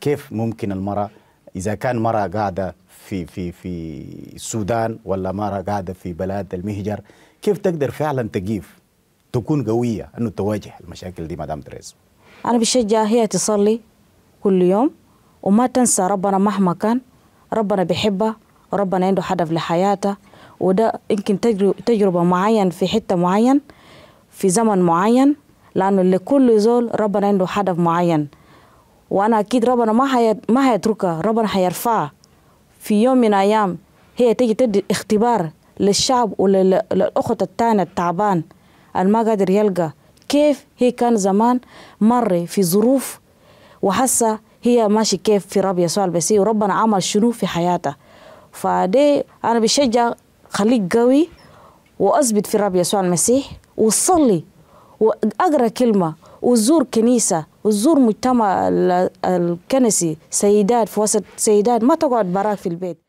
كيف ممكن المراه اذا كان مراه قاعده في في في السودان ولا مراه قاعده في بلاد المهجر كيف تقدر فعلا تقيف تكون قويه انه تواجه المشاكل دي مدام تريز انا بشجع هي تصلي كل يوم وما تنسى ربنا مهما كان ربنا بيحبها ربنا عنده هدف لحياتها وده يمكن تجربة معين في حتة معين في زمن معين لأنه لكل زول ربنا عنده هدف معين وانا اكيد ربنا ما هي ما هيتركها ربنا هيرفعها في يوم من الايام هي تيجي تدي اختبار للشعب وللاخت الثانيه التعبان ما قادر يلقى كيف هي كان زمان مر في ظروف وحاسه هي ماشي كيف في رب يسوع المسيح وربنا عمل شنو في حياتها فدي انا بشجع خليك قوي واثبت في ربي يسوع المسيح وصلي واقرا كلمه وتزور كنيسة وتزور مجتمع الكنسي سيدات في وسط سيدات ما تقعد براك في البيت